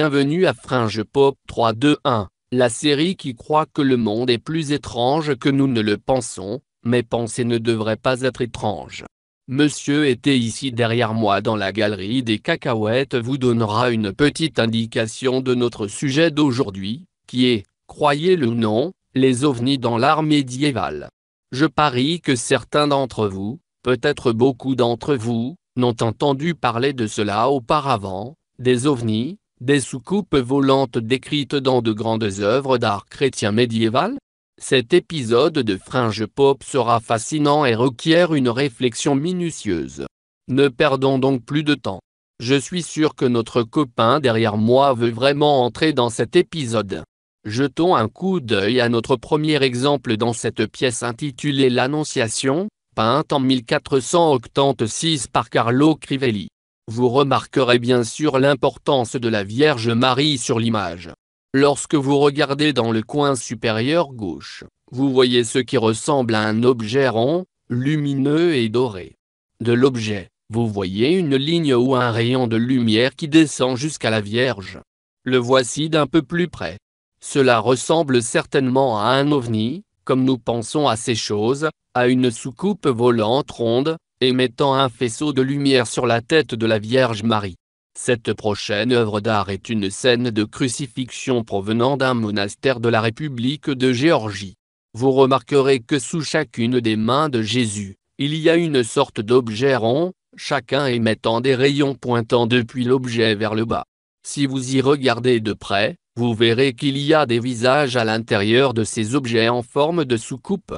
Bienvenue à Fringe Pop 321, la série qui croit que le monde est plus étrange que nous ne le pensons, mais penser ne devrait pas être étrange. Monsieur était ici derrière moi dans la galerie des cacahuètes vous donnera une petite indication de notre sujet d'aujourd'hui, qui est, croyez-le ou non, les ovnis dans l'art médiéval. Je parie que certains d'entre vous, peut-être beaucoup d'entre vous, n'ont entendu parler de cela auparavant, des ovnis, des soucoupes volantes décrites dans de grandes œuvres d'art chrétien médiéval Cet épisode de Fringe Pop sera fascinant et requiert une réflexion minutieuse. Ne perdons donc plus de temps. Je suis sûr que notre copain derrière moi veut vraiment entrer dans cet épisode. Jetons un coup d'œil à notre premier exemple dans cette pièce intitulée L'Annonciation, peinte en 1486 par Carlo Crivelli. Vous remarquerez bien sûr l'importance de la Vierge Marie sur l'image. Lorsque vous regardez dans le coin supérieur gauche, vous voyez ce qui ressemble à un objet rond, lumineux et doré. De l'objet, vous voyez une ligne ou un rayon de lumière qui descend jusqu'à la Vierge. Le voici d'un peu plus près. Cela ressemble certainement à un ovni, comme nous pensons à ces choses, à une soucoupe volante ronde, émettant un faisceau de lumière sur la tête de la Vierge Marie. Cette prochaine œuvre d'art est une scène de crucifixion provenant d'un monastère de la République de Géorgie. Vous remarquerez que sous chacune des mains de Jésus, il y a une sorte d'objet rond, chacun émettant des rayons pointant depuis l'objet vers le bas. Si vous y regardez de près, vous verrez qu'il y a des visages à l'intérieur de ces objets en forme de soucoupe.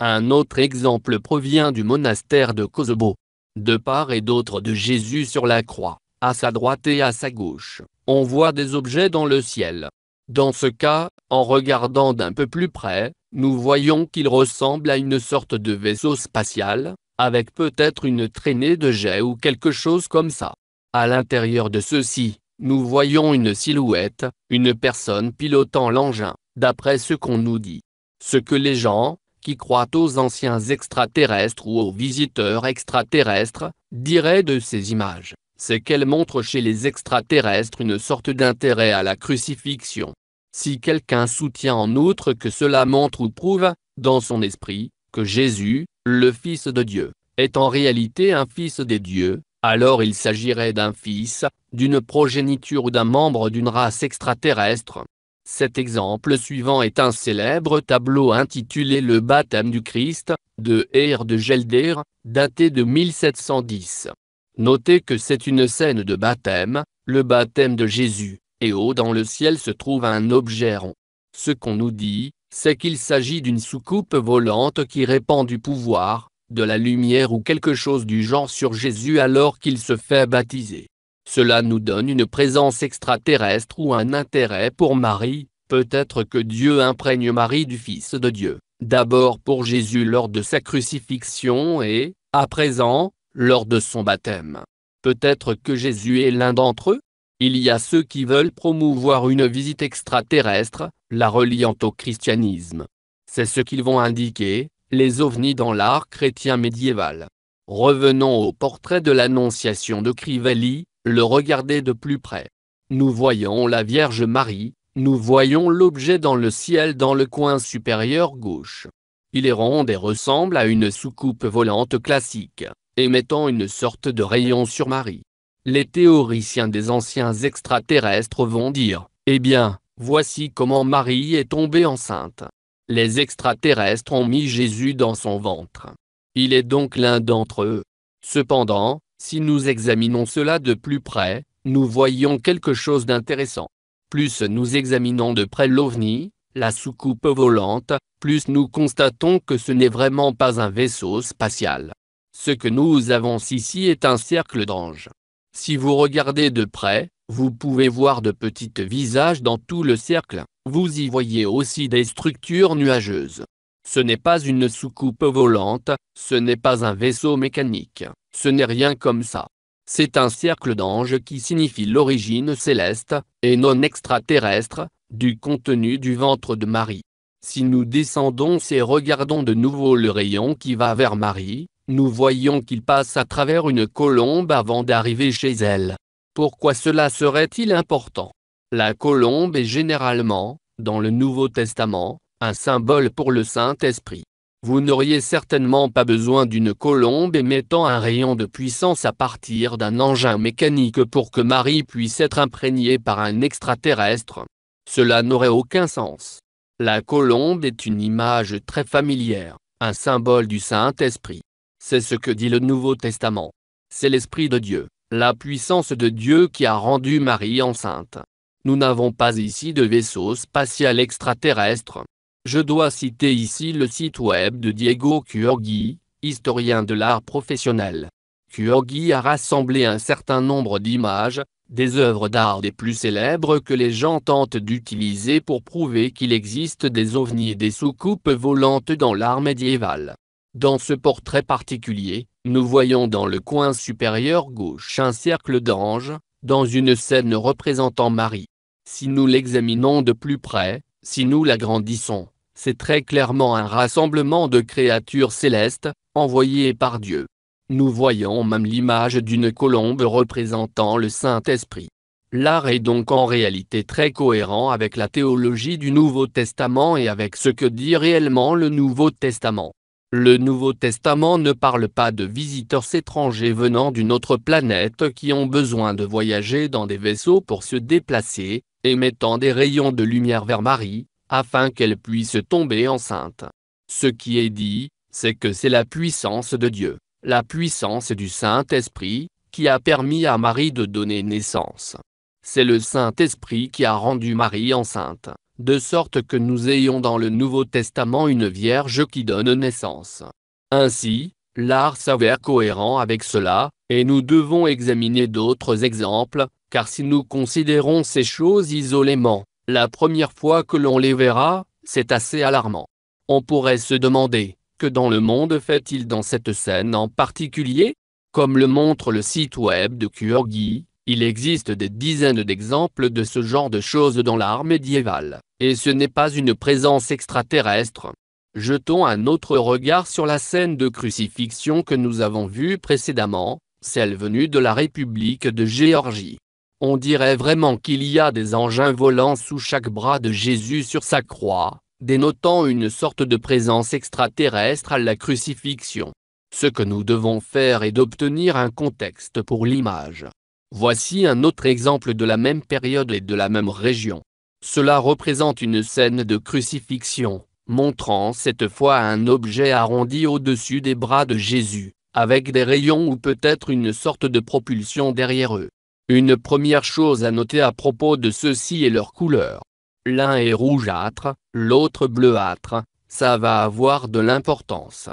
Un autre exemple provient du monastère de Kosovo. De part et d'autre de Jésus sur la croix, à sa droite et à sa gauche, on voit des objets dans le ciel. Dans ce cas, en regardant d'un peu plus près, nous voyons qu'il ressemble à une sorte de vaisseau spatial, avec peut-être une traînée de jet ou quelque chose comme ça. À l'intérieur de ceci, nous voyons une silhouette, une personne pilotant l'engin, d'après ce qu'on nous dit. Ce que les gens, qui croient aux anciens extraterrestres ou aux visiteurs extraterrestres, dirait de ces images, c'est qu'elles montrent chez les extraterrestres une sorte d'intérêt à la crucifixion. Si quelqu'un soutient en outre que cela montre ou prouve, dans son esprit, que Jésus, le Fils de Dieu, est en réalité un Fils des dieux, alors il s'agirait d'un fils, d'une progéniture ou d'un membre d'une race extraterrestre. Cet exemple suivant est un célèbre tableau intitulé Le baptême du Christ, de Heer de Gelder, daté de 1710. Notez que c'est une scène de baptême, le baptême de Jésus, et haut dans le ciel se trouve un objet rond. Ce qu'on nous dit, c'est qu'il s'agit d'une soucoupe volante qui répand du pouvoir, de la lumière ou quelque chose du genre sur Jésus alors qu'il se fait baptiser. Cela nous donne une présence extraterrestre ou un intérêt pour Marie, peut-être que Dieu imprègne Marie du Fils de Dieu, d'abord pour Jésus lors de sa crucifixion et, à présent, lors de son baptême. Peut-être que Jésus est l'un d'entre eux Il y a ceux qui veulent promouvoir une visite extraterrestre, la reliant au christianisme. C'est ce qu'ils vont indiquer, les ovnis dans l'art chrétien médiéval. Revenons au portrait de l'Annonciation de Crivelli, le regarder de plus près. Nous voyons la Vierge Marie, nous voyons l'objet dans le ciel dans le coin supérieur gauche. Il est rond et ressemble à une soucoupe volante classique, émettant une sorte de rayon sur Marie. Les théoriciens des anciens extraterrestres vont dire, eh bien, voici comment Marie est tombée enceinte. Les extraterrestres ont mis Jésus dans son ventre. Il est donc l'un d'entre eux. Cependant, si nous examinons cela de plus près, nous voyons quelque chose d'intéressant. Plus nous examinons de près l'OVNI, la soucoupe volante, plus nous constatons que ce n'est vraiment pas un vaisseau spatial. Ce que nous avons ici est un cercle d'anges. Si vous regardez de près, vous pouvez voir de petits visages dans tout le cercle, vous y voyez aussi des structures nuageuses. Ce n'est pas une soucoupe volante, ce n'est pas un vaisseau mécanique, ce n'est rien comme ça. C'est un cercle d'ange qui signifie l'origine céleste, et non extraterrestre, du contenu du ventre de Marie. Si nous descendons et regardons de nouveau le rayon qui va vers Marie, nous voyons qu'il passe à travers une colombe avant d'arriver chez elle. Pourquoi cela serait-il important La colombe est généralement, dans le Nouveau Testament, un symbole pour le Saint-Esprit. Vous n'auriez certainement pas besoin d'une colombe émettant un rayon de puissance à partir d'un engin mécanique pour que Marie puisse être imprégnée par un extraterrestre. Cela n'aurait aucun sens. La colombe est une image très familière, un symbole du Saint-Esprit. C'est ce que dit le Nouveau Testament. C'est l'Esprit de Dieu, la puissance de Dieu qui a rendu Marie enceinte. Nous n'avons pas ici de vaisseau spatial extraterrestre. Je dois citer ici le site web de Diego Cuoghi, historien de l'art professionnel. Cuoghi a rassemblé un certain nombre d'images, des œuvres d'art des plus célèbres que les gens tentent d'utiliser pour prouver qu'il existe des ovnis et des soucoupes volantes dans l'art médiéval. Dans ce portrait particulier, nous voyons dans le coin supérieur gauche un cercle d'anges, dans une scène représentant Marie. Si nous l'examinons de plus près, si nous l'agrandissons, c'est très clairement un rassemblement de créatures célestes, envoyées par Dieu. Nous voyons même l'image d'une colombe représentant le Saint-Esprit. L'art est donc en réalité très cohérent avec la théologie du Nouveau Testament et avec ce que dit réellement le Nouveau Testament. Le Nouveau Testament ne parle pas de visiteurs étrangers venant d'une autre planète qui ont besoin de voyager dans des vaisseaux pour se déplacer, émettant des rayons de lumière vers Marie, afin qu'elle puisse tomber enceinte. Ce qui est dit, c'est que c'est la puissance de Dieu, la puissance du Saint-Esprit, qui a permis à Marie de donner naissance. C'est le Saint-Esprit qui a rendu Marie enceinte, de sorte que nous ayons dans le Nouveau Testament une Vierge qui donne naissance. Ainsi, l'art s'avère cohérent avec cela, et nous devons examiner d'autres exemples, car si nous considérons ces choses isolément, la première fois que l'on les verra, c'est assez alarmant. On pourrait se demander, que dans le monde fait-il dans cette scène en particulier Comme le montre le site web de Kurgi, il existe des dizaines d'exemples de ce genre de choses dans l'art médiéval, et ce n'est pas une présence extraterrestre. Jetons un autre regard sur la scène de crucifixion que nous avons vue précédemment, celle venue de la République de Géorgie on dirait vraiment qu'il y a des engins volants sous chaque bras de Jésus sur sa croix, dénotant une sorte de présence extraterrestre à la crucifixion. Ce que nous devons faire est d'obtenir un contexte pour l'image. Voici un autre exemple de la même période et de la même région. Cela représente une scène de crucifixion, montrant cette fois un objet arrondi au-dessus des bras de Jésus, avec des rayons ou peut-être une sorte de propulsion derrière eux. Une première chose à noter à propos de ceux-ci est leur couleur. L'un est rougeâtre, l'autre bleuâtre, ça va avoir de l'importance.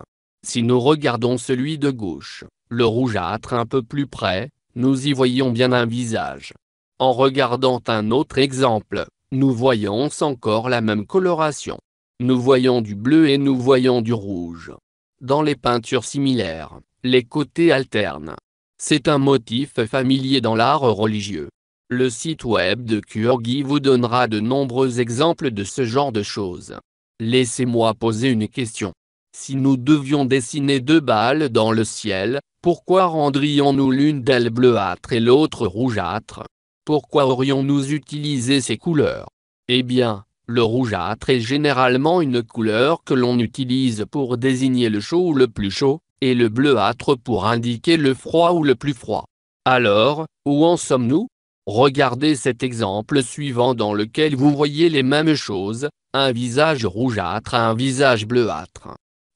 Si nous regardons celui de gauche, le rougeâtre un peu plus près, nous y voyons bien un visage. En regardant un autre exemple, nous voyons encore la même coloration. Nous voyons du bleu et nous voyons du rouge. Dans les peintures similaires, les côtés alternent. C'est un motif familier dans l'art religieux. Le site web de Kurgi vous donnera de nombreux exemples de ce genre de choses. Laissez-moi poser une question. Si nous devions dessiner deux balles dans le ciel, pourquoi rendrions-nous l'une d'elles bleuâtre et l'autre rougeâtre Pourquoi aurions-nous utilisé ces couleurs Eh bien, le rougeâtre est généralement une couleur que l'on utilise pour désigner le chaud ou le plus chaud, et le bleuâtre pour indiquer le froid ou le plus froid. Alors, où en sommes-nous Regardez cet exemple suivant dans lequel vous voyez les mêmes choses, un visage rougeâtre à un visage bleuâtre.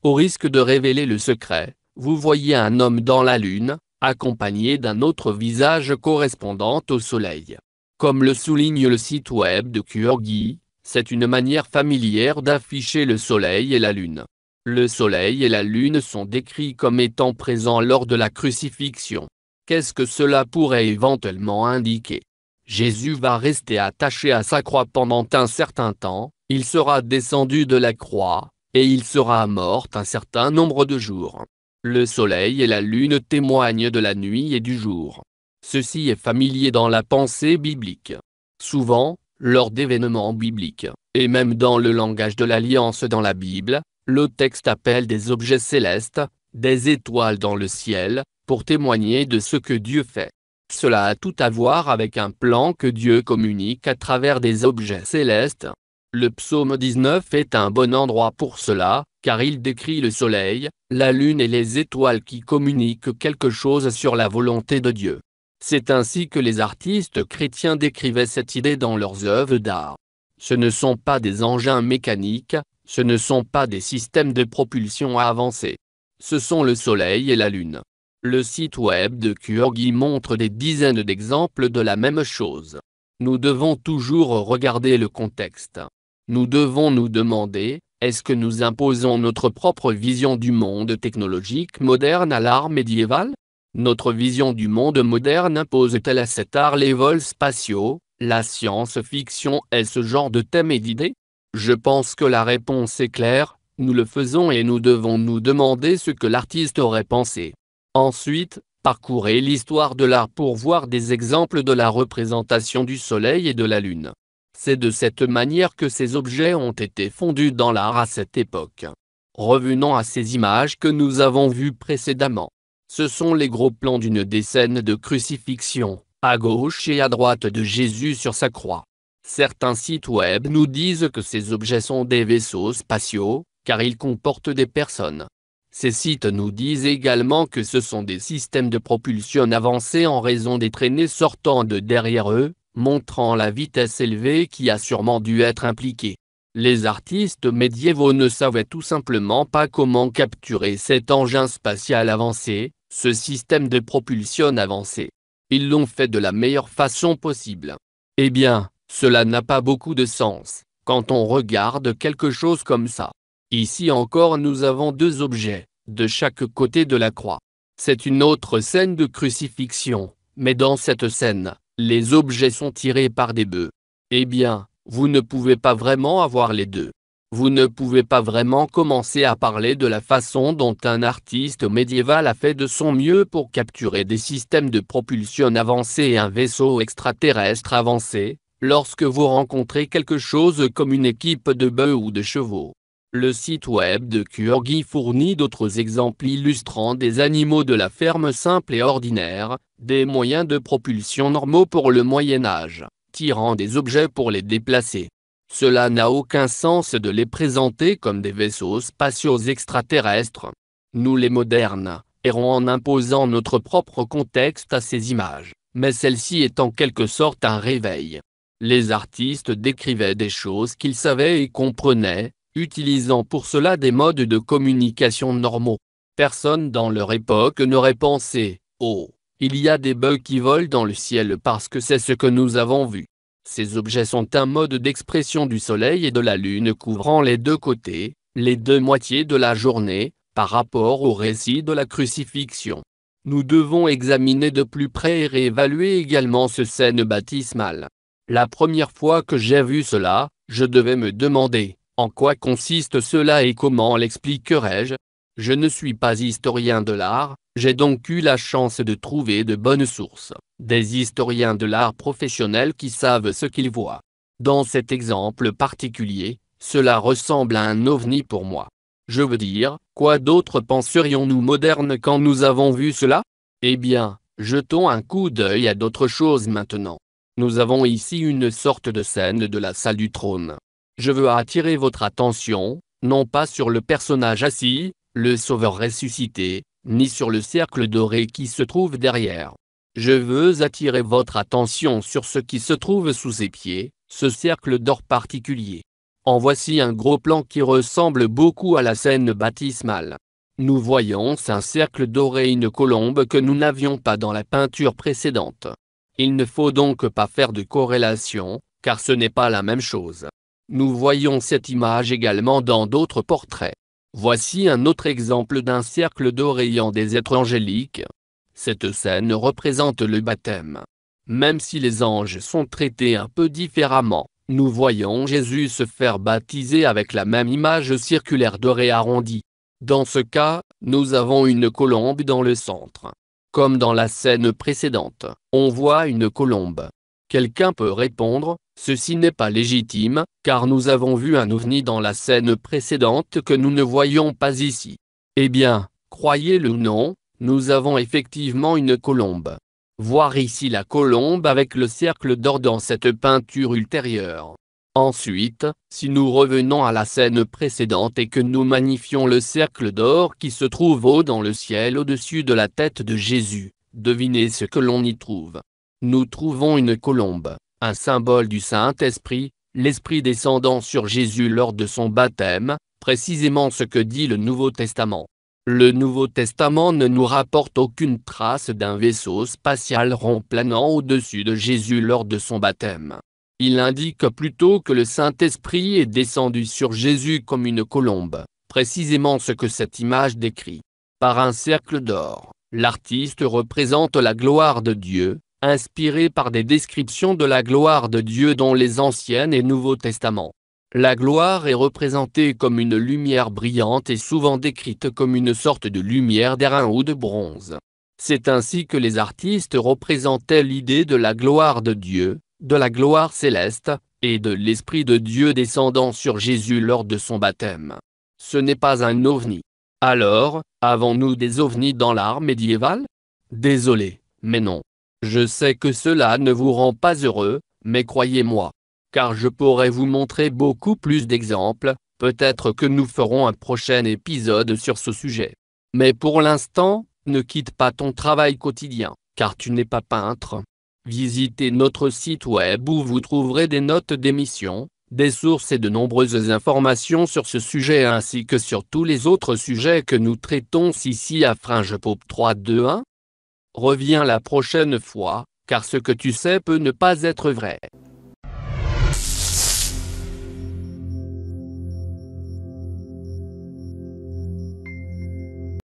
Au risque de révéler le secret, vous voyez un homme dans la lune, accompagné d'un autre visage correspondant au soleil. Comme le souligne le site web de Kyorgi, c'est une manière familière d'afficher le soleil et la lune. Le soleil et la lune sont décrits comme étant présents lors de la crucifixion. Qu'est-ce que cela pourrait éventuellement indiquer Jésus va rester attaché à sa croix pendant un certain temps, il sera descendu de la croix, et il sera mort un certain nombre de jours. Le soleil et la lune témoignent de la nuit et du jour. Ceci est familier dans la pensée biblique. Souvent, lors d'événements bibliques, et même dans le langage de l'alliance dans la Bible, le texte appelle des objets célestes, des étoiles dans le ciel, pour témoigner de ce que Dieu fait. Cela a tout à voir avec un plan que Dieu communique à travers des objets célestes. Le psaume 19 est un bon endroit pour cela, car il décrit le soleil, la lune et les étoiles qui communiquent quelque chose sur la volonté de Dieu. C'est ainsi que les artistes chrétiens décrivaient cette idée dans leurs œuvres d'art. Ce ne sont pas des engins mécaniques, ce ne sont pas des systèmes de propulsion avancés. Ce sont le Soleil et la Lune. Le site web de Kyogi montre des dizaines d'exemples de la même chose. Nous devons toujours regarder le contexte. Nous devons nous demander, est-ce que nous imposons notre propre vision du monde technologique moderne à l'art médiéval Notre vision du monde moderne impose-t-elle à cet art les vols spatiaux, la science-fiction et ce genre de thèmes et d'idées je pense que la réponse est claire, nous le faisons et nous devons nous demander ce que l'artiste aurait pensé. Ensuite, parcourez l'histoire de l'art pour voir des exemples de la représentation du Soleil et de la Lune. C'est de cette manière que ces objets ont été fondus dans l'art à cette époque. Revenons à ces images que nous avons vues précédemment. Ce sont les gros plans d'une scènes de crucifixion, à gauche et à droite de Jésus sur sa croix. Certains sites web nous disent que ces objets sont des vaisseaux spatiaux, car ils comportent des personnes. Ces sites nous disent également que ce sont des systèmes de propulsion avancés en raison des traînées sortant de derrière eux, montrant la vitesse élevée qui a sûrement dû être impliquée. Les artistes médiévaux ne savaient tout simplement pas comment capturer cet engin spatial avancé, ce système de propulsion avancé. Ils l'ont fait de la meilleure façon possible. Eh bien, cela n'a pas beaucoup de sens, quand on regarde quelque chose comme ça. Ici encore nous avons deux objets, de chaque côté de la croix. C'est une autre scène de crucifixion, mais dans cette scène, les objets sont tirés par des bœufs. Eh bien, vous ne pouvez pas vraiment avoir les deux. Vous ne pouvez pas vraiment commencer à parler de la façon dont un artiste médiéval a fait de son mieux pour capturer des systèmes de propulsion avancés et un vaisseau extraterrestre avancé, lorsque vous rencontrez quelque chose comme une équipe de bœufs ou de chevaux. Le site web de Kurgi fournit d'autres exemples illustrant des animaux de la ferme simple et ordinaire, des moyens de propulsion normaux pour le Moyen Âge, tirant des objets pour les déplacer. Cela n'a aucun sens de les présenter comme des vaisseaux spatiaux extraterrestres. Nous les modernes, errons en imposant notre propre contexte à ces images, mais celle-ci est en quelque sorte un réveil. Les artistes décrivaient des choses qu'ils savaient et comprenaient, utilisant pour cela des modes de communication normaux. Personne dans leur époque n'aurait pensé, oh, il y a des bugs qui volent dans le ciel parce que c'est ce que nous avons vu. Ces objets sont un mode d'expression du soleil et de la lune couvrant les deux côtés, les deux moitiés de la journée, par rapport au récit de la crucifixion. Nous devons examiner de plus près et réévaluer également ce scène baptismale. La première fois que j'ai vu cela, je devais me demander, en quoi consiste cela et comment l'expliquerai-je Je ne suis pas historien de l'art, j'ai donc eu la chance de trouver de bonnes sources, des historiens de l'art professionnels qui savent ce qu'ils voient. Dans cet exemple particulier, cela ressemble à un ovni pour moi. Je veux dire, quoi d'autre penserions-nous modernes quand nous avons vu cela Eh bien, jetons un coup d'œil à d'autres choses maintenant. Nous avons ici une sorte de scène de la salle du trône. Je veux attirer votre attention, non pas sur le personnage assis, le sauveur ressuscité, ni sur le cercle doré qui se trouve derrière. Je veux attirer votre attention sur ce qui se trouve sous ses pieds, ce cercle d'or particulier. En voici un gros plan qui ressemble beaucoup à la scène baptismale. Nous voyons un cercle doré et une colombe que nous n'avions pas dans la peinture précédente. Il ne faut donc pas faire de corrélation, car ce n'est pas la même chose. Nous voyons cette image également dans d'autres portraits. Voici un autre exemple d'un cercle doré des êtres angéliques. Cette scène représente le baptême. Même si les anges sont traités un peu différemment, nous voyons Jésus se faire baptiser avec la même image circulaire dorée arrondie. Dans ce cas, nous avons une colombe dans le centre. Comme dans la scène précédente, on voit une colombe. Quelqu'un peut répondre, ceci n'est pas légitime, car nous avons vu un ovni dans la scène précédente que nous ne voyons pas ici. Eh bien, croyez-le ou non, nous avons effectivement une colombe. Voir ici la colombe avec le cercle d'or dans cette peinture ultérieure. Ensuite, si nous revenons à la scène précédente et que nous magnifions le cercle d'or qui se trouve haut dans le ciel au-dessus de la tête de Jésus, devinez ce que l'on y trouve. Nous trouvons une colombe, un symbole du Saint-Esprit, l'Esprit descendant sur Jésus lors de son baptême, précisément ce que dit le Nouveau Testament. Le Nouveau Testament ne nous rapporte aucune trace d'un vaisseau spatial rond planant au-dessus de Jésus lors de son baptême. Il indique plutôt que le Saint-Esprit est descendu sur Jésus comme une colombe, précisément ce que cette image décrit. Par un cercle d'or, l'artiste représente la gloire de Dieu, inspirée par des descriptions de la gloire de Dieu dans les Anciens et Nouveaux Testaments. La gloire est représentée comme une lumière brillante et souvent décrite comme une sorte de lumière d'airain ou de bronze. C'est ainsi que les artistes représentaient l'idée de la gloire de Dieu, de la gloire céleste, et de l'Esprit de Dieu descendant sur Jésus lors de son baptême. Ce n'est pas un ovni. Alors, avons-nous des ovnis dans l'art médiéval Désolé, mais non. Je sais que cela ne vous rend pas heureux, mais croyez-moi. Car je pourrais vous montrer beaucoup plus d'exemples, peut-être que nous ferons un prochain épisode sur ce sujet. Mais pour l'instant, ne quitte pas ton travail quotidien, car tu n'es pas peintre. Visitez notre site web où vous trouverez des notes d'émission, des sources et de nombreuses informations sur ce sujet ainsi que sur tous les autres sujets que nous traitons ici à Fringe Pop 321. Reviens la prochaine fois, car ce que tu sais peut ne pas être vrai.